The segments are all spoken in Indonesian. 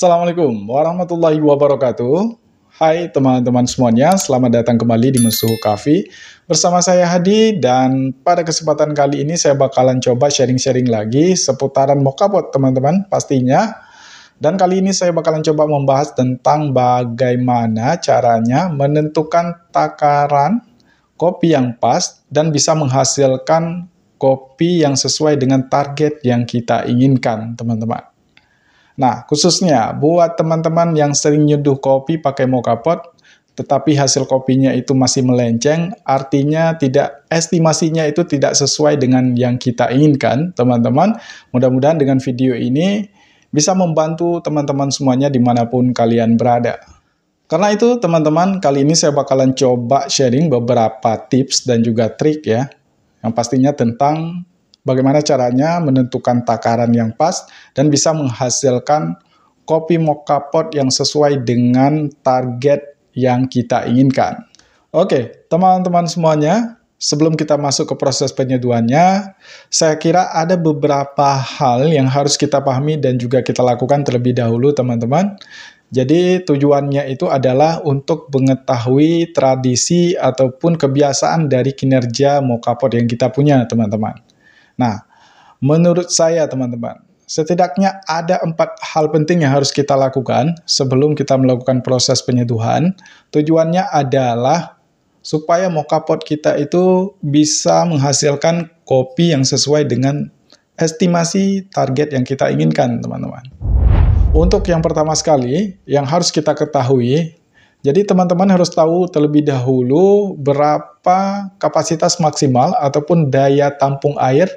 Assalamualaikum warahmatullahi wabarakatuh. Hai teman-teman semuanya, selamat datang kembali di Musuh Kafi. Bersama saya Hadi dan pada kesempatan kali ini saya bakalan coba sharing-sharing lagi seputaran Mokabot teman-teman pastinya. Dan kali ini saya bakalan coba membahas tentang bagaimana caranya menentukan takaran kopi yang pas dan bisa menghasilkan kopi yang sesuai dengan target yang kita inginkan, teman-teman. Nah, khususnya buat teman-teman yang sering nyeduh kopi pakai mocha pot, tetapi hasil kopinya itu masih melenceng, artinya tidak estimasinya itu tidak sesuai dengan yang kita inginkan, teman-teman. Mudah-mudahan dengan video ini bisa membantu teman-teman semuanya dimanapun kalian berada. Karena itu, teman-teman, kali ini saya bakalan coba sharing beberapa tips dan juga trik ya, yang pastinya tentang bagaimana caranya menentukan takaran yang pas dan bisa menghasilkan kopi mocha pot yang sesuai dengan target yang kita inginkan. Oke, teman-teman semuanya, sebelum kita masuk ke proses penyeduhannya, saya kira ada beberapa hal yang harus kita pahami dan juga kita lakukan terlebih dahulu, teman-teman. Jadi tujuannya itu adalah untuk mengetahui tradisi ataupun kebiasaan dari kinerja mokapot yang kita punya, teman-teman. Nah, menurut saya teman-teman, setidaknya ada empat hal penting yang harus kita lakukan sebelum kita melakukan proses penyeduhan. Tujuannya adalah supaya mocha pot kita itu bisa menghasilkan kopi yang sesuai dengan estimasi target yang kita inginkan, teman-teman. Untuk yang pertama sekali, yang harus kita ketahui, jadi teman-teman harus tahu terlebih dahulu berapa kapasitas maksimal ataupun daya tampung air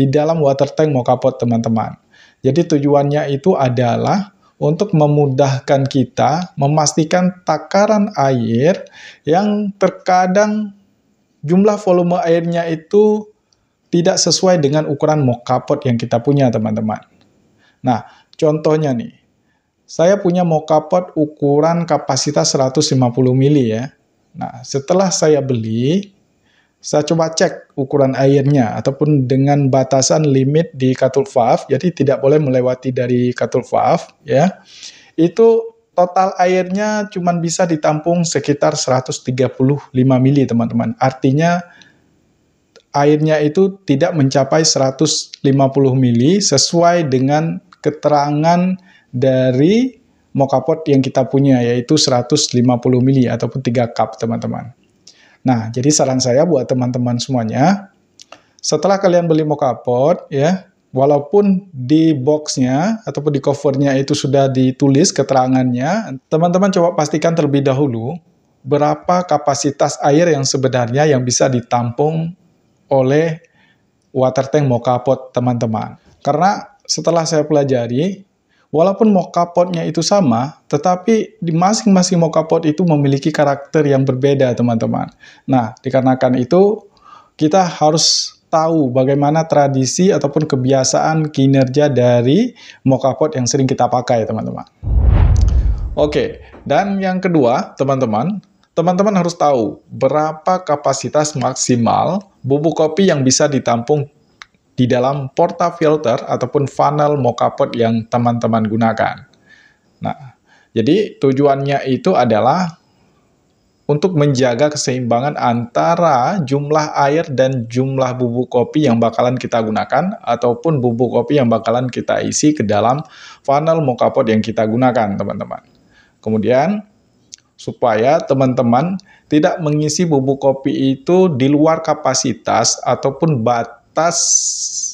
di dalam water tank mokapot teman-teman. Jadi tujuannya itu adalah untuk memudahkan kita memastikan takaran air yang terkadang jumlah volume airnya itu tidak sesuai dengan ukuran mokapot yang kita punya teman-teman. Nah, contohnya nih, saya punya mokapot ukuran kapasitas 150 mili ya. Nah, setelah saya beli, saya coba cek ukuran airnya ataupun dengan batasan limit di katul valve jadi tidak boleh melewati dari katul valve ya. Itu total airnya cuma bisa ditampung sekitar 135 mili teman-teman. Artinya airnya itu tidak mencapai 150 mili sesuai dengan keterangan dari mokapot yang kita punya yaitu 150 mili ataupun 3 cup teman-teman. Nah, jadi saran saya buat teman-teman semuanya, setelah kalian beli Pot, ya, walaupun di boxnya ataupun di covernya itu sudah ditulis keterangannya, teman-teman coba pastikan terlebih dahulu berapa kapasitas air yang sebenarnya yang bisa ditampung oleh water tank Pot, teman-teman. Karena setelah saya pelajari, Walaupun mocapotnya itu sama, tetapi di masing-masing mocapot itu memiliki karakter yang berbeda, teman-teman. Nah, dikarenakan itu, kita harus tahu bagaimana tradisi ataupun kebiasaan kinerja dari mocapot yang sering kita pakai, teman-teman. Oke, dan yang kedua, teman-teman, teman-teman harus tahu berapa kapasitas maksimal bubuk kopi yang bisa ditampung di dalam porta filter ataupun funnel mockupot yang teman-teman gunakan. Nah, jadi tujuannya itu adalah untuk menjaga keseimbangan antara jumlah air dan jumlah bubuk kopi yang bakalan kita gunakan ataupun bubuk kopi yang bakalan kita isi ke dalam funnel mockupot yang kita gunakan, teman-teman. Kemudian supaya teman-teman tidak mengisi bubuk kopi itu di luar kapasitas ataupun batas tas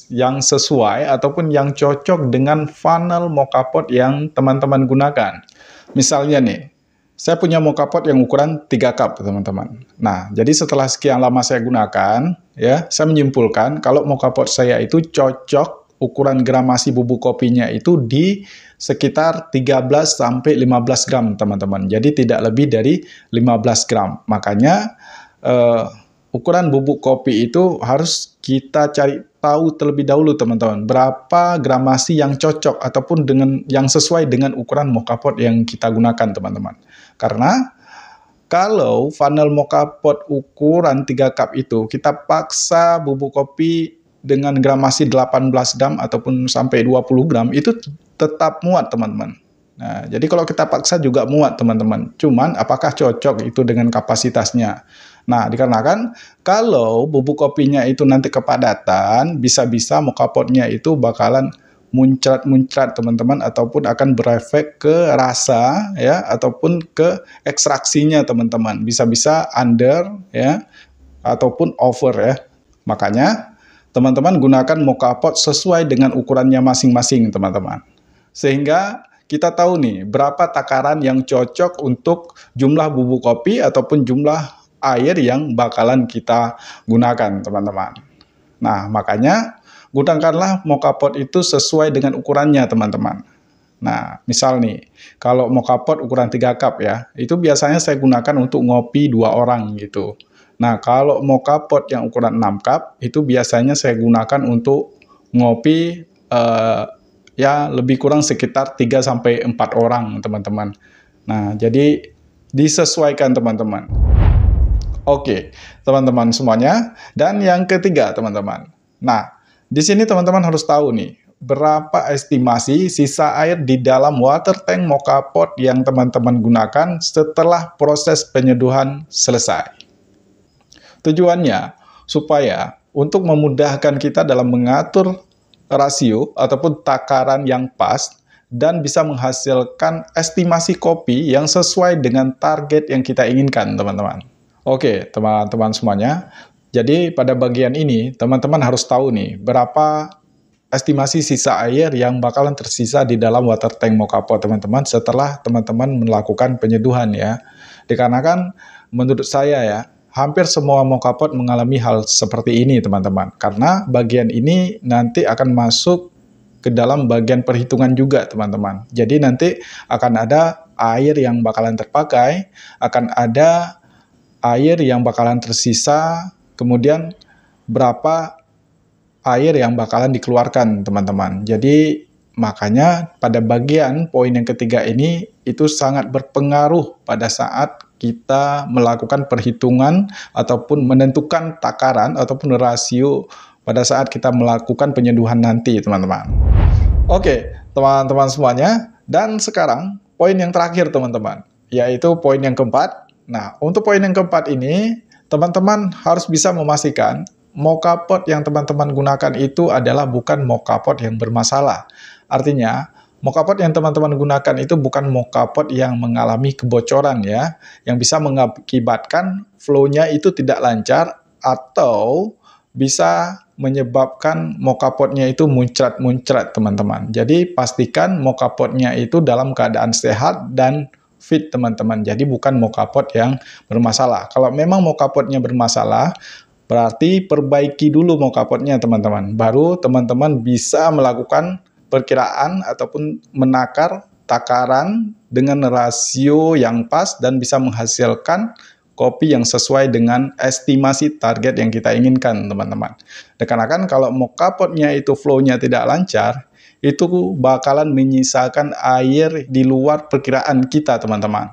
yang sesuai ataupun yang cocok dengan funnel mokapot yang teman-teman gunakan. Misalnya nih, saya punya mokapot yang ukuran 3 cup, teman-teman. Nah, jadi setelah sekian lama saya gunakan, ya, saya menyimpulkan kalau mokapot saya itu cocok ukuran gramasi bubuk kopinya itu di sekitar 13 sampai 15 gram, teman-teman. Jadi tidak lebih dari 15 gram. Makanya eh, ukuran bubuk kopi itu harus kita cari tahu terlebih dahulu teman-teman berapa gramasi yang cocok ataupun dengan yang sesuai dengan ukuran mocha pot yang kita gunakan teman-teman. Karena kalau funnel mocha pot ukuran 3 cup itu kita paksa bubuk kopi dengan gramasi 18 gram ataupun sampai 20 gram itu tetap muat teman-teman. Nah, jadi kalau kita paksa juga muat teman-teman. Cuman apakah cocok itu dengan kapasitasnya? Nah, dikarenakan kalau bubuk kopinya itu nanti kepadatan, bisa-bisa muka potnya itu bakalan muncrat-muncrat teman-teman ataupun akan berefek ke rasa ya ataupun ke ekstraksinya teman-teman. Bisa-bisa under ya ataupun over ya. Makanya teman-teman gunakan mocha pot sesuai dengan ukurannya masing-masing teman-teman. Sehingga kita tahu nih berapa takaran yang cocok untuk jumlah bubuk kopi ataupun jumlah air yang bakalan kita gunakan, teman-teman. Nah, makanya gunakanlah mocha pot itu sesuai dengan ukurannya, teman-teman. Nah, misal nih, kalau mocha pot ukuran 3 cup ya, itu biasanya saya gunakan untuk ngopi dua orang gitu. Nah, kalau mocha pot yang ukuran 6 cup, itu biasanya saya gunakan untuk ngopi eh, ya lebih kurang sekitar 3 sampai 4 orang, teman-teman. Nah, jadi disesuaikan teman-teman. Oke, teman-teman semuanya. Dan yang ketiga, teman-teman. Nah, di sini teman-teman harus tahu nih, berapa estimasi sisa air di dalam water tank mocha Pot yang teman-teman gunakan setelah proses penyeduhan selesai. Tujuannya supaya untuk memudahkan kita dalam mengatur rasio ataupun takaran yang pas dan bisa menghasilkan estimasi kopi yang sesuai dengan target yang kita inginkan, teman-teman. Oke, teman-teman semuanya. Jadi pada bagian ini, teman-teman harus tahu nih, berapa estimasi sisa air yang bakalan tersisa di dalam water tank Mokapo, teman-teman, setelah teman-teman melakukan penyeduhan ya. Dikarenakan menurut saya ya, hampir semua mokapot mengalami hal seperti ini, teman-teman. Karena bagian ini nanti akan masuk ke dalam bagian perhitungan juga, teman-teman. Jadi nanti akan ada air yang bakalan terpakai, akan ada air yang bakalan tersisa, kemudian berapa air yang bakalan dikeluarkan, teman-teman. Jadi, makanya pada bagian poin yang ketiga ini itu sangat berpengaruh pada saat kita melakukan perhitungan ataupun menentukan takaran ataupun rasio pada saat kita melakukan penyeduhan nanti, teman-teman. Oke, teman-teman semuanya, dan sekarang poin yang terakhir, teman-teman, yaitu poin yang keempat, Nah, untuk poin yang keempat ini, teman-teman harus bisa memastikan Mocha yang teman-teman gunakan itu adalah bukan Mocha yang bermasalah. Artinya, Mocha yang teman-teman gunakan itu bukan Mocha yang mengalami kebocoran ya, yang bisa mengakibatkan flow-nya itu tidak lancar atau bisa menyebabkan Mocha itu muncrat-muncrat teman-teman. Jadi pastikan Mocha itu dalam keadaan sehat dan fit teman-teman. Jadi bukan pot yang bermasalah. Kalau memang potnya bermasalah, berarti perbaiki dulu potnya teman-teman. Baru teman-teman bisa melakukan perkiraan ataupun menakar takaran dengan rasio yang pas dan bisa menghasilkan kopi yang sesuai dengan estimasi target yang kita inginkan, teman-teman. Dikarenakan kalau mockupotnya itu flow-nya tidak lancar, itu bakalan menyisakan air di luar perkiraan kita, teman-teman.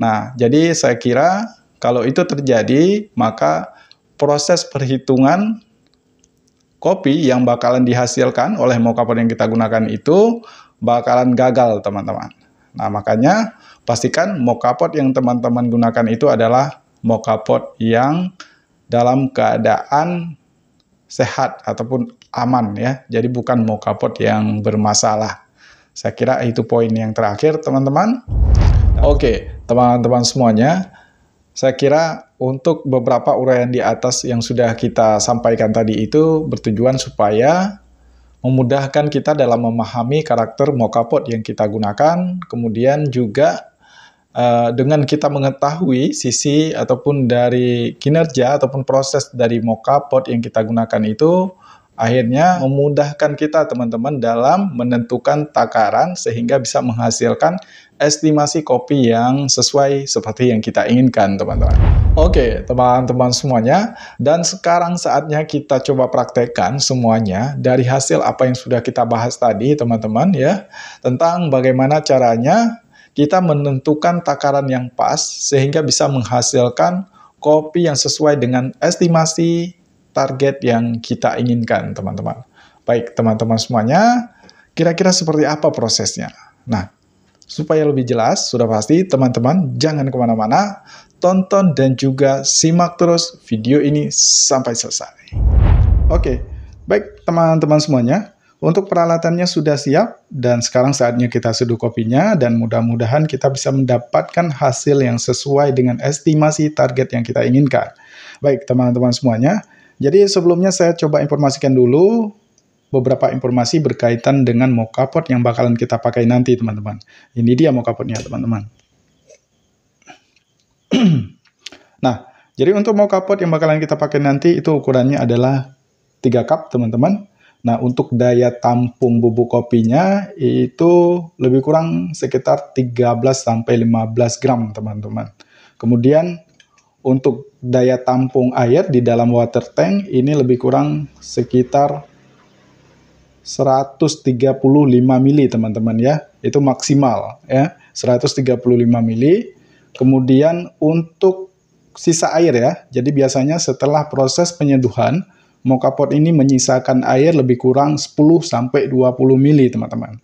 Nah, jadi saya kira kalau itu terjadi, maka proses perhitungan kopi yang bakalan dihasilkan oleh mokapon yang kita gunakan itu bakalan gagal, teman-teman. Nah, makanya pastikan mokapot yang teman-teman gunakan itu adalah mokapot yang dalam keadaan sehat ataupun aman ya. Jadi bukan mau kapot yang bermasalah. Saya kira itu poin yang terakhir teman-teman. Oke, teman-teman semuanya, saya kira untuk beberapa uraian di atas yang sudah kita sampaikan tadi itu bertujuan supaya memudahkan kita dalam memahami karakter mokapot yang kita gunakan, kemudian juga uh, dengan kita mengetahui sisi ataupun dari kinerja ataupun proses dari mokapot yang kita gunakan itu akhirnya memudahkan kita teman-teman dalam menentukan takaran sehingga bisa menghasilkan estimasi kopi yang sesuai seperti yang kita inginkan teman-teman. Oke teman-teman semuanya dan sekarang saatnya kita coba praktekkan semuanya dari hasil apa yang sudah kita bahas tadi teman-teman ya tentang bagaimana caranya kita menentukan takaran yang pas sehingga bisa menghasilkan kopi yang sesuai dengan estimasi target yang kita inginkan, teman-teman. Baik, teman-teman semuanya, kira-kira seperti apa prosesnya? Nah, supaya lebih jelas, sudah pasti teman-teman jangan kemana-mana, tonton dan juga simak terus video ini sampai selesai. Oke, baik teman-teman semuanya, untuk peralatannya sudah siap dan sekarang saatnya kita seduh kopinya dan mudah-mudahan kita bisa mendapatkan hasil yang sesuai dengan estimasi target yang kita inginkan. Baik teman-teman semuanya, jadi sebelumnya saya coba informasikan dulu beberapa informasi berkaitan dengan mockup yang bakalan kita pakai nanti teman-teman. Ini dia mockup teman-teman. nah, jadi untuk mockup yang bakalan kita pakai nanti itu ukurannya adalah 3 cup teman-teman. Nah, untuk daya tampung bubuk kopinya itu lebih kurang sekitar 13 15 gram, teman-teman. Kemudian untuk daya tampung air di dalam water tank ini lebih kurang sekitar 135 mili teman-teman ya. Itu maksimal ya, 135 mili. Kemudian untuk sisa air ya. Jadi biasanya setelah proses penyeduhan, moka pot ini menyisakan air lebih kurang 10 sampai 20 mili teman-teman.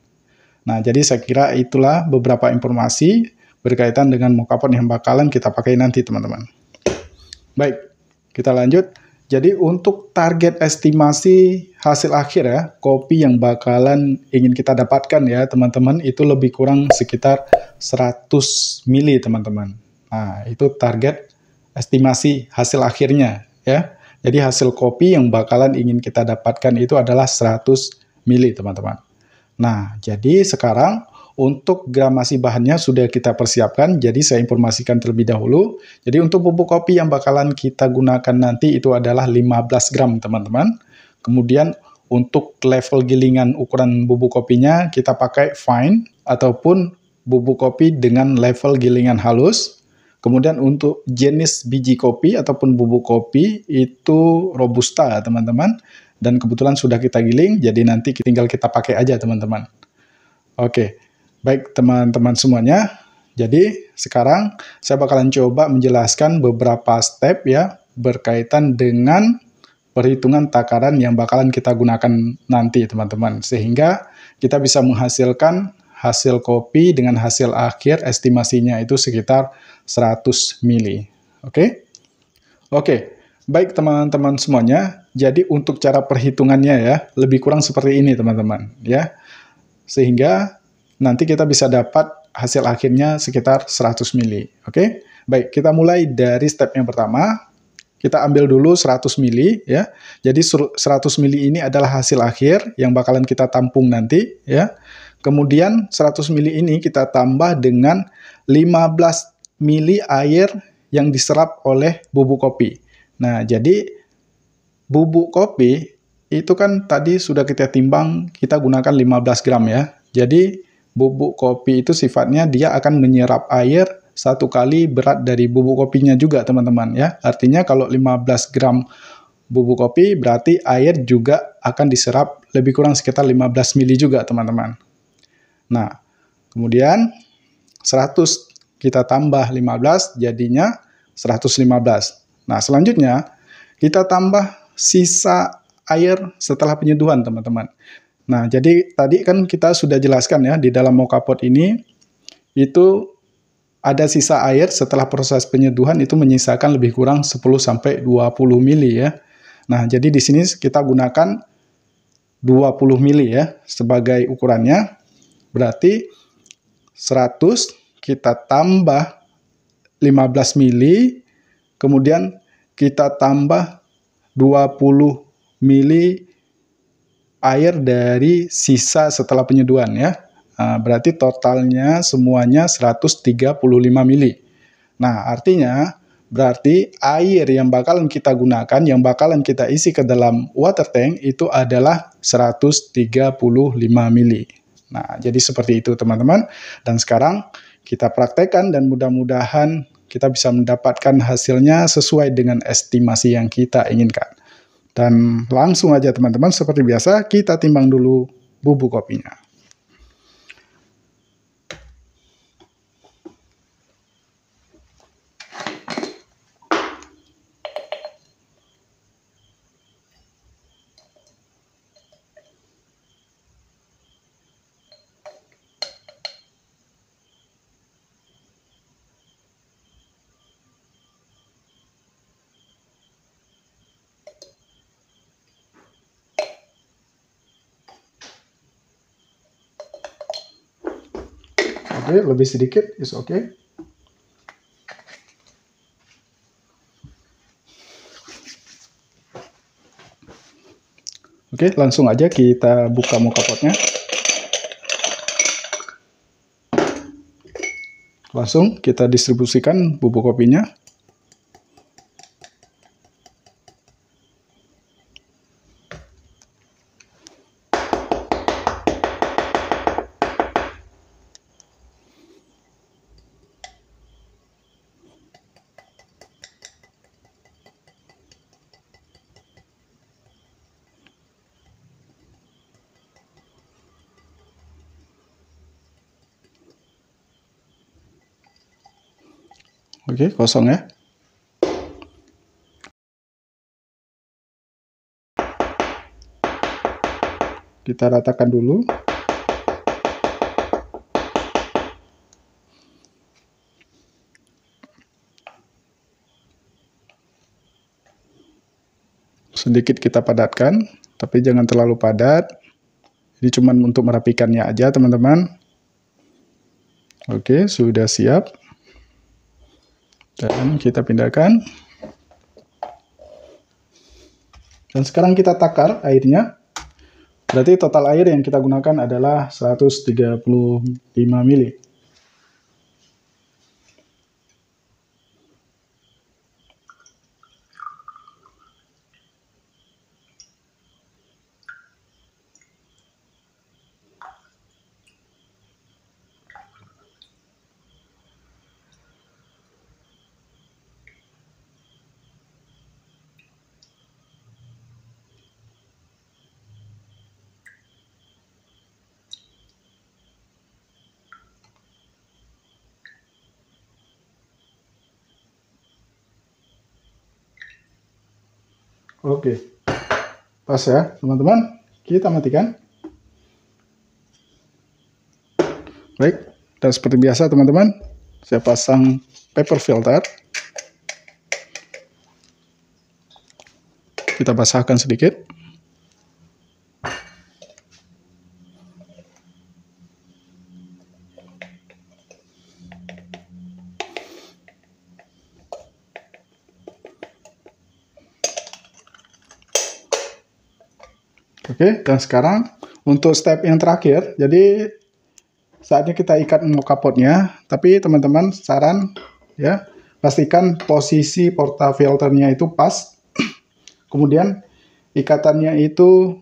Nah, jadi saya kira itulah beberapa informasi berkaitan dengan moka pot yang bakalan kita pakai nanti teman-teman. Baik, kita lanjut. Jadi untuk target estimasi hasil akhir ya, kopi yang bakalan ingin kita dapatkan ya teman-teman, itu lebih kurang sekitar 100 mili teman-teman. Nah, itu target estimasi hasil akhirnya ya. Jadi hasil kopi yang bakalan ingin kita dapatkan itu adalah 100 mili teman-teman. Nah, jadi sekarang untuk gramasi bahannya sudah kita persiapkan, jadi saya informasikan terlebih dahulu. Jadi untuk bubuk kopi yang bakalan kita gunakan nanti itu adalah 15 gram, teman-teman. Kemudian untuk level gilingan ukuran bubuk kopinya kita pakai fine ataupun bubuk kopi dengan level gilingan halus. Kemudian untuk jenis biji kopi ataupun bubuk kopi itu robusta, teman-teman. Dan kebetulan sudah kita giling, jadi nanti tinggal kita pakai aja, teman-teman. Oke. Baik teman-teman semuanya, jadi sekarang saya bakalan coba menjelaskan beberapa step ya berkaitan dengan perhitungan takaran yang bakalan kita gunakan nanti teman-teman. Sehingga kita bisa menghasilkan hasil kopi dengan hasil akhir estimasinya itu sekitar 100 mili. Oke? Oke, baik teman-teman semuanya. Jadi untuk cara perhitungannya ya, lebih kurang seperti ini teman-teman ya. Sehingga nanti kita bisa dapat hasil akhirnya sekitar 100 mili. Oke, okay? baik kita mulai dari step yang pertama. Kita ambil dulu 100 mili ya. Jadi 100 mili ini adalah hasil akhir yang bakalan kita tampung nanti ya. Kemudian 100 mili ini kita tambah dengan 15 mili air yang diserap oleh bubuk kopi. Nah, jadi bubuk kopi itu kan tadi sudah kita timbang, kita gunakan 15 gram ya. Jadi bubuk kopi itu sifatnya dia akan menyerap air satu kali berat dari bubuk kopinya juga teman-teman ya. Artinya kalau 15 gram bubuk kopi berarti air juga akan diserap lebih kurang sekitar 15 mili juga teman-teman. Nah, kemudian 100 kita tambah 15 jadinya 115. Nah, selanjutnya kita tambah sisa air setelah penyeduhan, teman-teman. Nah, jadi tadi kan kita sudah jelaskan ya di dalam mokapot ini itu ada sisa air setelah proses penyeduhan itu menyisakan lebih kurang 10 sampai 20 mili ya. Nah, jadi di sini kita gunakan 20 mili ya sebagai ukurannya. Berarti 100 kita tambah 15 mili, kemudian kita tambah 20 mili air dari sisa setelah penyeduhan ya. Ah, berarti totalnya semuanya 135 mili. Nah, artinya berarti air yang bakalan kita gunakan, yang bakalan kita isi ke dalam water tank itu adalah 135 mili. Nah, jadi seperti itu teman-teman. Dan sekarang kita praktekkan dan mudah-mudahan kita bisa mendapatkan hasilnya sesuai dengan estimasi yang kita inginkan. Dan langsung aja teman-teman seperti biasa kita timbang dulu bubuk kopinya. Oke, okay, lebih sedikit is oke. Okay. Oke, okay, langsung aja kita buka muka potnya. Langsung kita distribusikan bubuk kopinya. Oke, kosong ya. Kita ratakan dulu. sedikit kita padatkan, tapi jangan terlalu padat. Ini cuma untuk merapikannya aja, teman-teman. Oke, sudah siap dan kita pindahkan dan sekarang kita takar airnya berarti total air yang kita gunakan adalah 135 mili Oke. Pas ya, teman-teman. Kita matikan. Baik, dan seperti biasa teman-teman, saya pasang paper filter. Kita basahkan sedikit. Oke, dan sekarang untuk step yang terakhir, jadi saatnya kita ikat muka potnya. Tapi teman-teman saran ya, pastikan posisi porta filternya itu pas. Kemudian ikatannya itu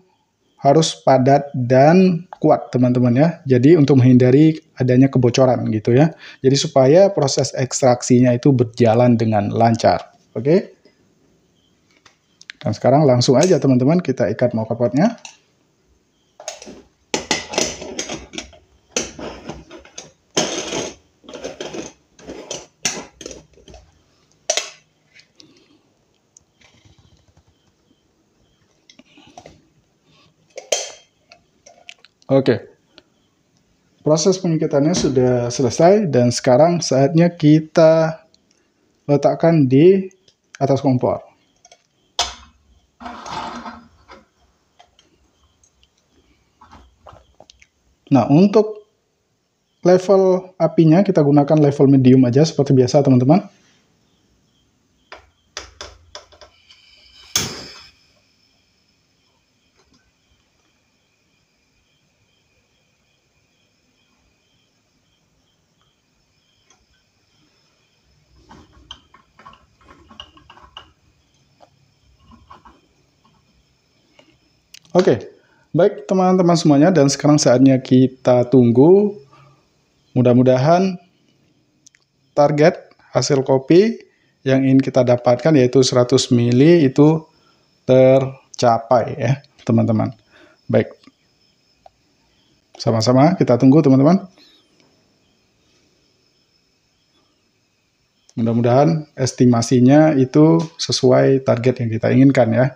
harus padat dan kuat teman-teman ya. Jadi untuk menghindari adanya kebocoran gitu ya. Jadi supaya proses ekstraksinya itu berjalan dengan lancar. Oke. Okay? Dan sekarang langsung aja teman-teman kita ikat mau kapotnya. Oke, proses pengikatannya sudah selesai dan sekarang saatnya kita letakkan di atas kompor. Nah, untuk level apinya kita gunakan level medium aja seperti biasa teman-teman. Oke, okay. Baik teman-teman semuanya dan sekarang saatnya kita tunggu mudah-mudahan target hasil kopi yang ingin kita dapatkan yaitu 100 mili itu tercapai ya teman-teman. Baik. Sama-sama kita tunggu teman-teman. Mudah-mudahan estimasinya itu sesuai target yang kita inginkan ya.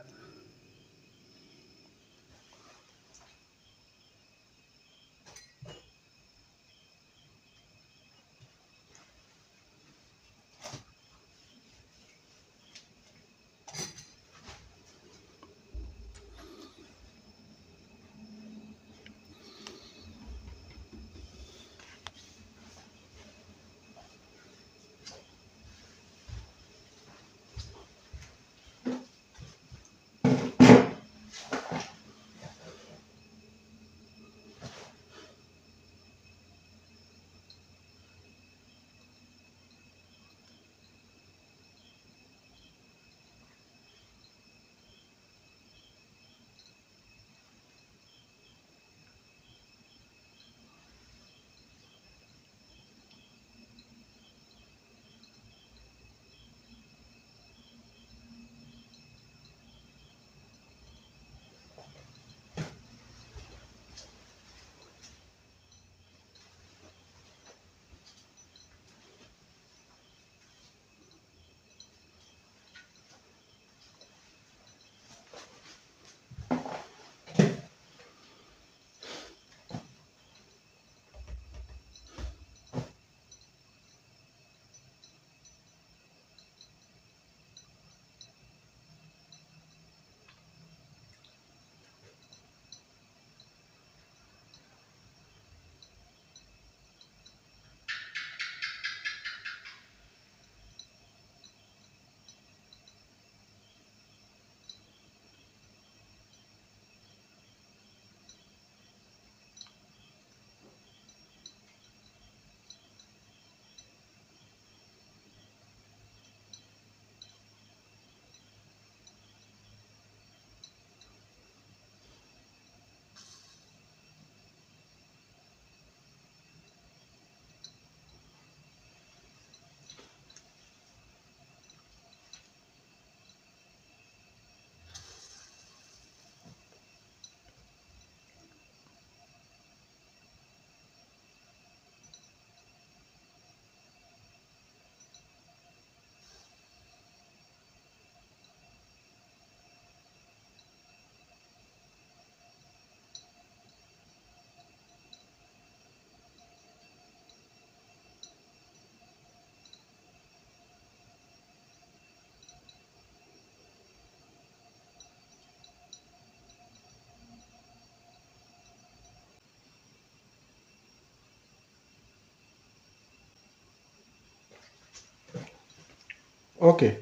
Oke,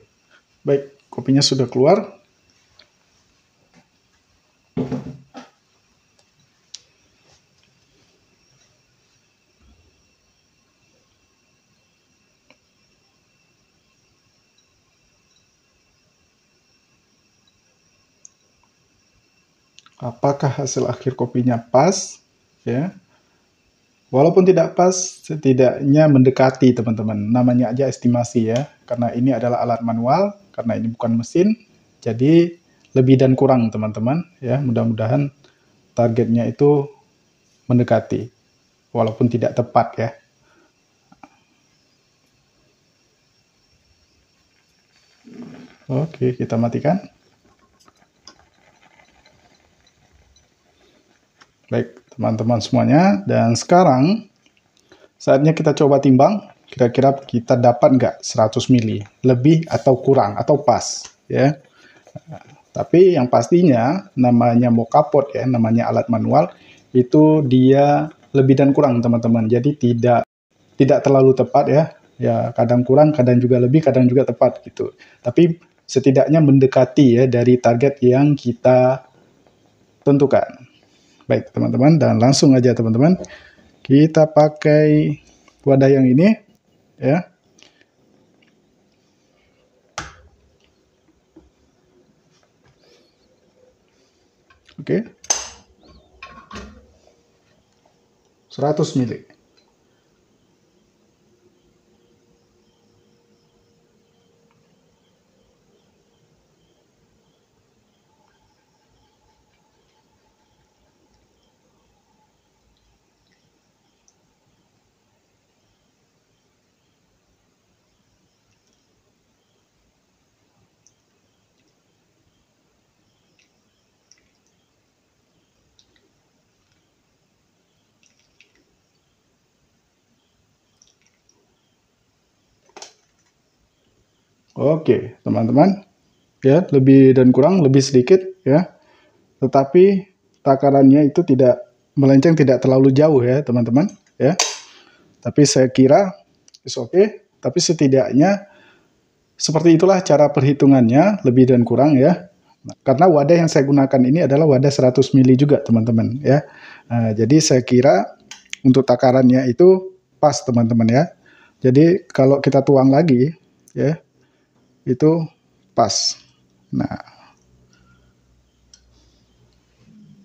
baik. Kopinya sudah keluar. Apakah hasil akhir kopinya pas? Ya. Walaupun tidak pas, setidaknya mendekati teman-teman. Namanya aja estimasi ya, karena ini adalah alat manual, karena ini bukan mesin, jadi lebih dan kurang teman-teman. Ya, mudah-mudahan targetnya itu mendekati, walaupun tidak tepat ya. Oke, kita matikan. Baik, teman-teman semuanya. Dan sekarang saatnya kita coba timbang. Kira-kira kita dapat nggak 100 mili? Lebih atau kurang atau pas ya. Tapi yang pastinya namanya mau kapot ya, namanya alat manual itu dia lebih dan kurang teman-teman. Jadi tidak tidak terlalu tepat ya. Ya kadang kurang, kadang juga lebih, kadang juga tepat gitu. Tapi setidaknya mendekati ya dari target yang kita tentukan. Baik teman-teman dan langsung aja teman-teman kita pakai wadah yang ini ya. Oke. Okay. 100 milik Oke, teman-teman. Ya, lebih dan kurang lebih sedikit ya. Tetapi takarannya itu tidak melenceng tidak terlalu jauh ya, teman-teman, ya. Tapi saya kira is oke, okay. tapi setidaknya seperti itulah cara perhitungannya lebih dan kurang ya. Karena wadah yang saya gunakan ini adalah wadah 100 mili juga, teman-teman, ya. Nah, jadi saya kira untuk takarannya itu pas, teman-teman ya. Jadi kalau kita tuang lagi ya itu pas. Nah,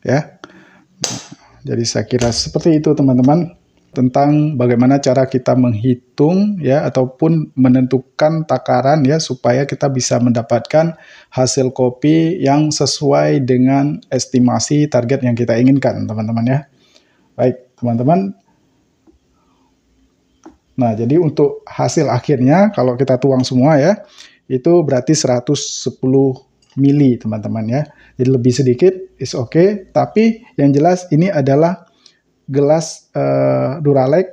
ya. jadi saya kira seperti itu teman-teman tentang bagaimana cara kita menghitung ya ataupun menentukan takaran ya supaya kita bisa mendapatkan hasil kopi yang sesuai dengan estimasi target yang kita inginkan teman-teman ya. Baik, teman-teman. Nah, jadi untuk hasil akhirnya kalau kita tuang semua ya, itu berarti 110 mili teman-teman ya. Jadi lebih sedikit is oke, okay. tapi yang jelas ini adalah gelas uh, eh, Duralex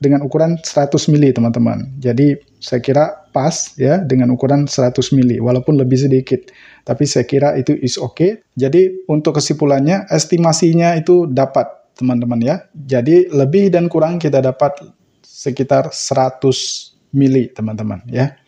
dengan ukuran 100 mili teman-teman. Jadi saya kira pas ya dengan ukuran 100 mili walaupun lebih sedikit. Tapi saya kira itu is oke. Okay. Jadi untuk kesimpulannya estimasinya itu dapat teman-teman ya. Jadi lebih dan kurang kita dapat sekitar 100 mili teman-teman ya.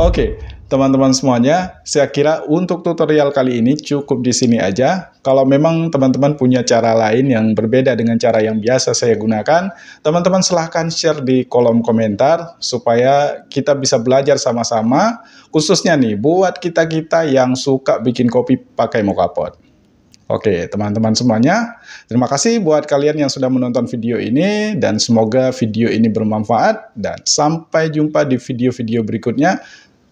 Oke, teman-teman semuanya, saya kira untuk tutorial kali ini cukup di sini aja. Kalau memang teman-teman punya cara lain yang berbeda dengan cara yang biasa saya gunakan, teman-teman silahkan share di kolom komentar supaya kita bisa belajar sama-sama, khususnya nih buat kita-kita yang suka bikin kopi pakai mocha pot. Oke, teman-teman semuanya, terima kasih buat kalian yang sudah menonton video ini dan semoga video ini bermanfaat dan sampai jumpa di video-video berikutnya.